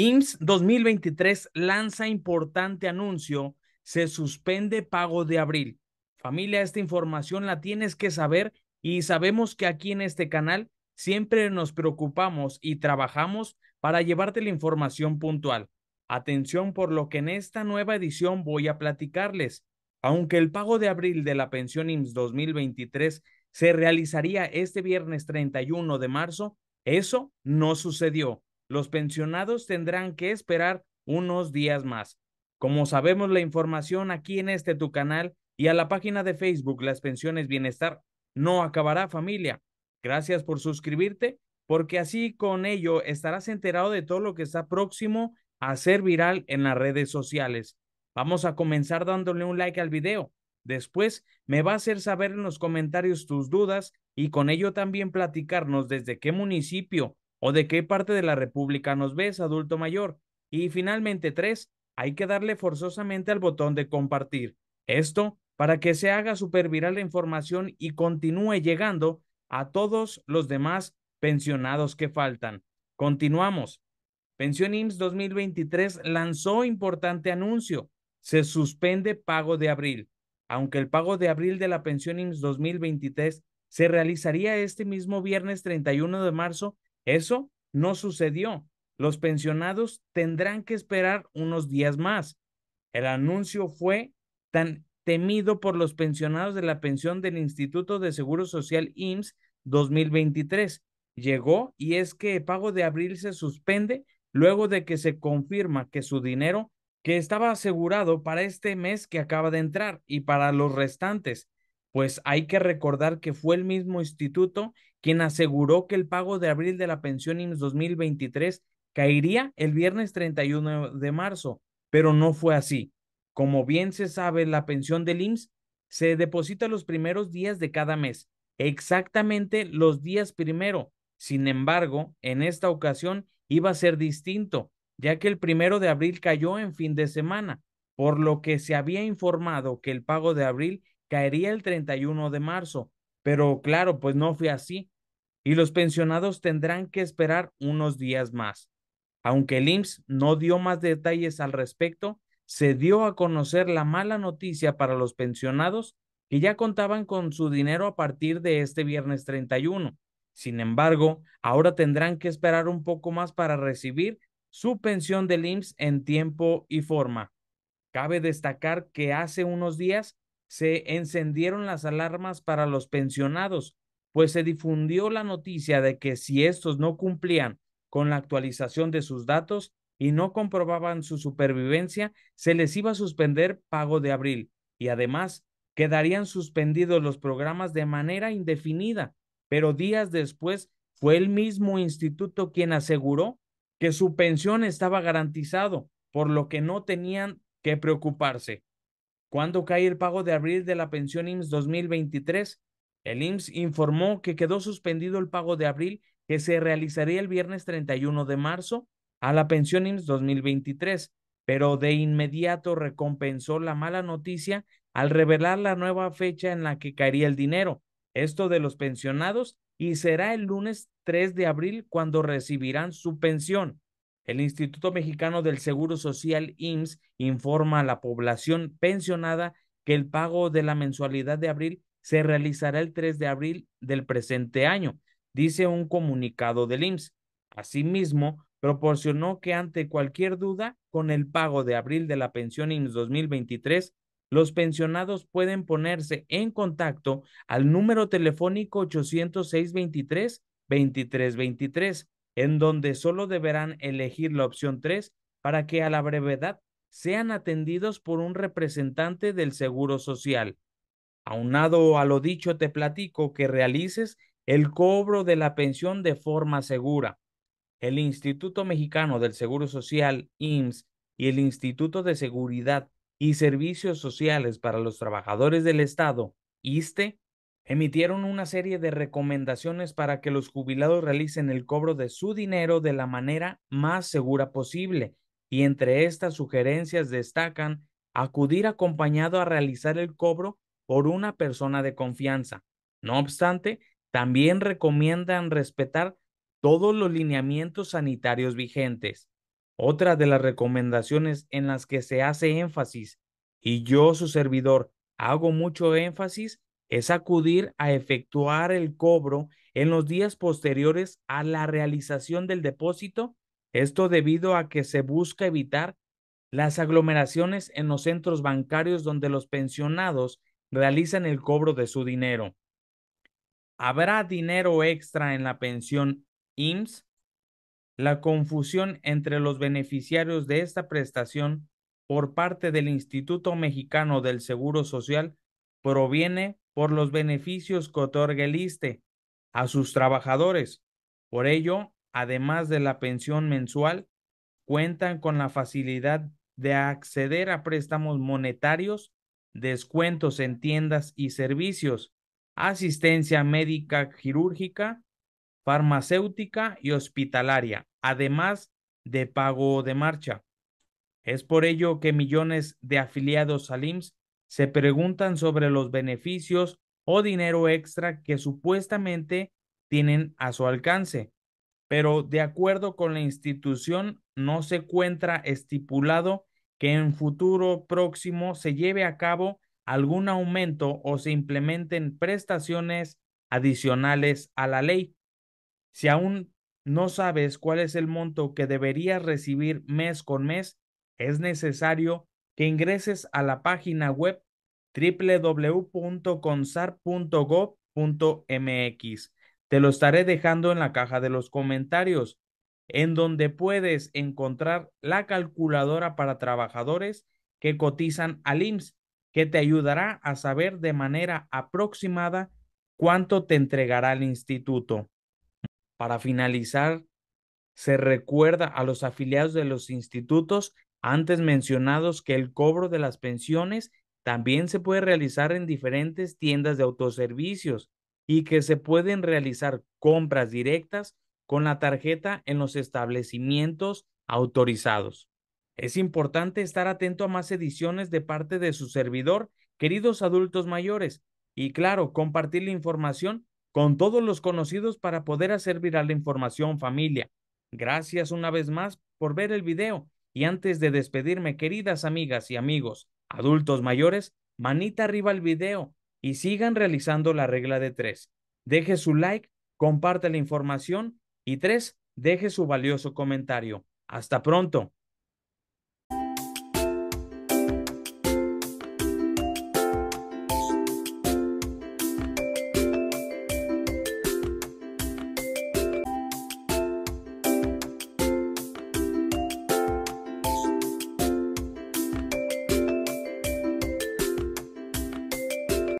IMSS 2023 lanza importante anuncio, se suspende pago de abril. Familia, esta información la tienes que saber y sabemos que aquí en este canal siempre nos preocupamos y trabajamos para llevarte la información puntual. Atención por lo que en esta nueva edición voy a platicarles. Aunque el pago de abril de la pensión IMSS 2023 se realizaría este viernes 31 de marzo, eso no sucedió los pensionados tendrán que esperar unos días más. Como sabemos, la información aquí en este tu canal y a la página de Facebook Las Pensiones Bienestar no acabará familia. Gracias por suscribirte, porque así con ello estarás enterado de todo lo que está próximo a ser viral en las redes sociales. Vamos a comenzar dándole un like al video. Después me va a hacer saber en los comentarios tus dudas y con ello también platicarnos desde qué municipio ¿O de qué parte de la República nos ves, adulto mayor? Y finalmente, tres, hay que darle forzosamente al botón de compartir. Esto para que se haga superviral la información y continúe llegando a todos los demás pensionados que faltan. Continuamos. Pensión IMSS 2023 lanzó importante anuncio. Se suspende pago de abril. Aunque el pago de abril de la pensión IMSS 2023 se realizaría este mismo viernes 31 de marzo, eso no sucedió. Los pensionados tendrán que esperar unos días más. El anuncio fue tan temido por los pensionados de la pensión del Instituto de Seguro Social IMSS 2023. Llegó y es que el pago de abril se suspende luego de que se confirma que su dinero que estaba asegurado para este mes que acaba de entrar y para los restantes pues hay que recordar que fue el mismo instituto quien aseguró que el pago de abril de la pensión IMSS 2023 caería el viernes 31 de marzo, pero no fue así. Como bien se sabe, la pensión del IMSS se deposita los primeros días de cada mes, exactamente los días primero. Sin embargo, en esta ocasión iba a ser distinto, ya que el primero de abril cayó en fin de semana, por lo que se había informado que el pago de abril caería el 31 de marzo, pero claro, pues no fue así y los pensionados tendrán que esperar unos días más. Aunque el IMSS no dio más detalles al respecto, se dio a conocer la mala noticia para los pensionados que ya contaban con su dinero a partir de este viernes 31. Sin embargo, ahora tendrán que esperar un poco más para recibir su pensión del IMSS en tiempo y forma. Cabe destacar que hace unos días se encendieron las alarmas para los pensionados, pues se difundió la noticia de que si estos no cumplían con la actualización de sus datos y no comprobaban su supervivencia, se les iba a suspender pago de abril y además quedarían suspendidos los programas de manera indefinida. Pero días después fue el mismo instituto quien aseguró que su pensión estaba garantizado, por lo que no tenían que preocuparse. Cuando cae el pago de abril de la pensión IMSS 2023? El IMSS informó que quedó suspendido el pago de abril que se realizaría el viernes 31 de marzo a la pensión IMSS 2023, pero de inmediato recompensó la mala noticia al revelar la nueva fecha en la que caería el dinero, esto de los pensionados, y será el lunes 3 de abril cuando recibirán su pensión. El Instituto Mexicano del Seguro Social IMSS informa a la población pensionada que el pago de la mensualidad de abril se realizará el 3 de abril del presente año, dice un comunicado del IMSS. Asimismo, proporcionó que ante cualquier duda con el pago de abril de la pensión IMSS 2023, los pensionados pueden ponerse en contacto al número telefónico 806 23 2323 en donde solo deberán elegir la opción 3 para que a la brevedad sean atendidos por un representante del Seguro Social. Aunado a lo dicho, te platico que realices el cobro de la pensión de forma segura. El Instituto Mexicano del Seguro Social, IMSS, y el Instituto de Seguridad y Servicios Sociales para los Trabajadores del Estado, ISTE, emitieron una serie de recomendaciones para que los jubilados realicen el cobro de su dinero de la manera más segura posible, y entre estas sugerencias destacan acudir acompañado a realizar el cobro por una persona de confianza. No obstante, también recomiendan respetar todos los lineamientos sanitarios vigentes. Otra de las recomendaciones en las que se hace énfasis, y yo su servidor hago mucho énfasis, es acudir a efectuar el cobro en los días posteriores a la realización del depósito, esto debido a que se busca evitar las aglomeraciones en los centros bancarios donde los pensionados realizan el cobro de su dinero. ¿Habrá dinero extra en la pensión IMSS? La confusión entre los beneficiarios de esta prestación por parte del Instituto Mexicano del Seguro Social proviene por los beneficios que otorga el ISTE a sus trabajadores. Por ello, además de la pensión mensual, cuentan con la facilidad de acceder a préstamos monetarios, descuentos en tiendas y servicios, asistencia médica quirúrgica, farmacéutica y hospitalaria, además de pago de marcha. Es por ello que millones de afiliados al IMSS se preguntan sobre los beneficios o dinero extra que supuestamente tienen a su alcance, pero de acuerdo con la institución no se encuentra estipulado que en futuro próximo se lleve a cabo algún aumento o se implementen prestaciones adicionales a la ley. Si aún no sabes cuál es el monto que deberías recibir mes con mes, es necesario que ingreses a la página web www.consar.gov.mx. Te lo estaré dejando en la caja de los comentarios, en donde puedes encontrar la calculadora para trabajadores que cotizan al IMSS, que te ayudará a saber de manera aproximada cuánto te entregará el instituto. Para finalizar, se recuerda a los afiliados de los institutos antes mencionados que el cobro de las pensiones también se puede realizar en diferentes tiendas de autoservicios y que se pueden realizar compras directas con la tarjeta en los establecimientos autorizados. Es importante estar atento a más ediciones de parte de su servidor, queridos adultos mayores, y claro, compartir la información con todos los conocidos para poder hacer viral la información familia. Gracias una vez más por ver el video y antes de despedirme, queridas amigas y amigos, adultos mayores, manita arriba el video y sigan realizando la regla de tres. Deje su like, comparte la información y tres, deje su valioso comentario. Hasta pronto.